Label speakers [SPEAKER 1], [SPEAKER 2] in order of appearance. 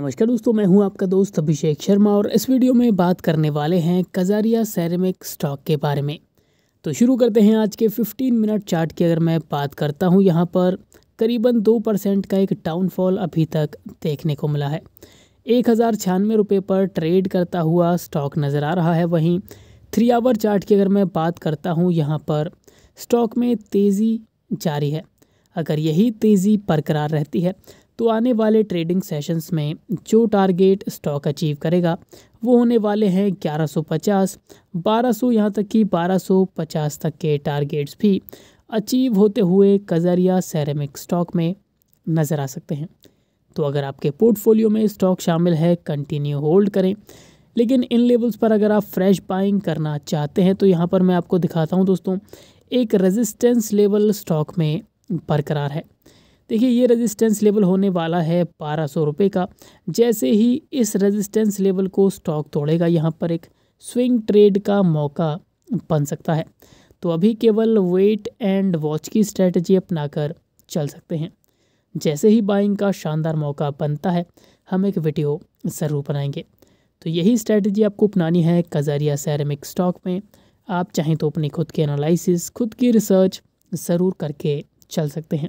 [SPEAKER 1] नमस्कार दोस्तों मैं हूं आपका दोस्त अभिषेक शर्मा और इस वीडियो में बात करने वाले हैं कजारिया सैरमिक स्टॉक के बारे में तो शुरू करते हैं आज के 15 मिनट चार्ट की अगर मैं बात करता हूं यहां पर करीबन दो परसेंट का एक डाउनफॉल अभी तक देखने को मिला है एक हज़ार छियानवे रुपये पर ट्रेड करता हुआ स्टॉक नज़र आ रहा है वहीं थ्री आवर चार्ट की अगर मैं बात करता हूँ यहाँ पर स्टॉक में तेज़ी जारी है अगर यही तेज़ी बरकरार रहती है तो आने वाले ट्रेडिंग सेशंस में जो टारगेट स्टॉक अचीव करेगा वो होने वाले हैं 1150, 1200 यहाँ तक कि 1250 तक के टारगेट्स भी अचीव होते हुए कजरिया सेरेमिक स्टॉक में नज़र आ सकते हैं तो अगर आपके पोर्टफोलियो में स्टॉक शामिल है कंटिन्यू होल्ड करें लेकिन इन लेवल्स पर अगर आप फ्रेश बाइंग करना चाहते हैं तो यहाँ पर मैं आपको दिखाता हूँ दोस्तों एक रेजिस्टेंस लेवल स्टॉक में बरकरार है देखिए ये रेजिस्टेंस लेवल होने वाला है बारह सौ रुपये का जैसे ही इस रेजिस्टेंस लेवल को स्टॉक तोड़ेगा यहाँ पर एक स्विंग ट्रेड का मौका बन सकता है तो अभी केवल वेट एंड वॉच की स्ट्रेटजी अपनाकर चल सकते हैं जैसे ही बाइंग का शानदार मौका बनता है हम एक वीडियो ज़रूर बनाएंगे तो यही स्ट्रैटेजी आपको अपनानी है कजारिया सैरमिक स्टॉक में आप चाहें तो अपनी खुद के एनालिसिस खुद की रिसर्च ज़रूर करके चल सकते हैं